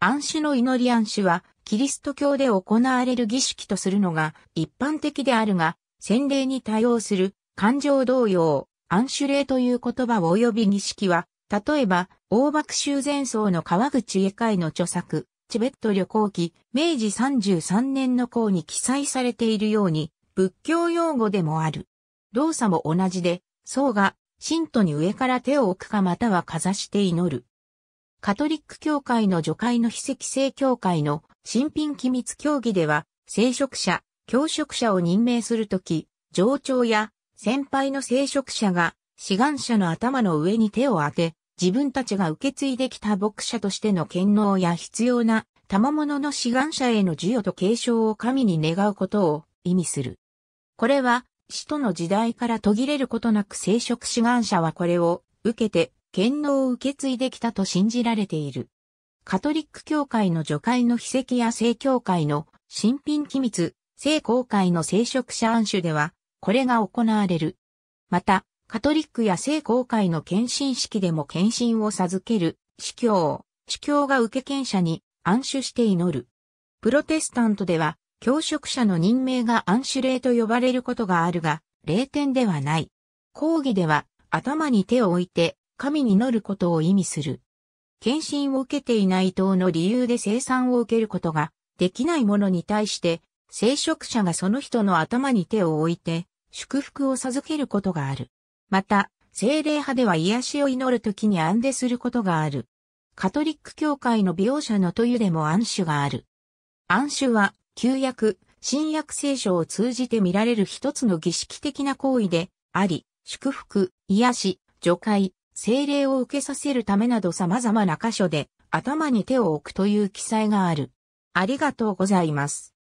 暗種の祈り暗種は、キリスト教で行われる儀式とするのが一般的であるが、洗礼に対応する感情同様、暗種礼という言葉及び儀式は、例えば、大幕修前僧の川口絵会の著作、チベット旅行記、明治33年の項に記載されているように、仏教用語でもある。動作も同じで、僧が、信徒に上から手を置くかまたはかざして祈る。カトリック教会の除会の非石聖教会の新品機密協議では、聖職者、教職者を任命するとき、上長や先輩の聖職者が志願者の頭の上に手を当て、自分たちが受け継いできた牧者としての権能や必要な賜物の志願者への授与と継承を神に願うことを意味する。これは、使徒の時代から途切れることなく聖職志願者はこれを受けて権能を受け継いできたと信じられている。カトリック教会の除会の秘跡や聖教会の新品機密、聖公会の聖職者暗種では、これが行われる。また、カトリックや聖公会の献身式でも献身を授ける、司教、司教が受け献者に暗種して祈る。プロテスタントでは、教職者の任命が暗種霊と呼ばれることがあるが、霊典ではない。講義では、頭に手を置いて、神に乗ることを意味する。献身を受けていない党の理由で生産を受けることができないものに対して、聖職者がその人の頭に手を置いて、祝福を授けることがある。また、精霊派では癒しを祈るときに安ですることがある。カトリック教会の描写のとゆでも暗示がある。暗種は、旧約、新約聖書を通じて見られる一つの儀式的な行為で、あり、祝福、癒し、除解、精霊を受けさせるためなど様々な箇所で頭に手を置くという記載がある。ありがとうございます。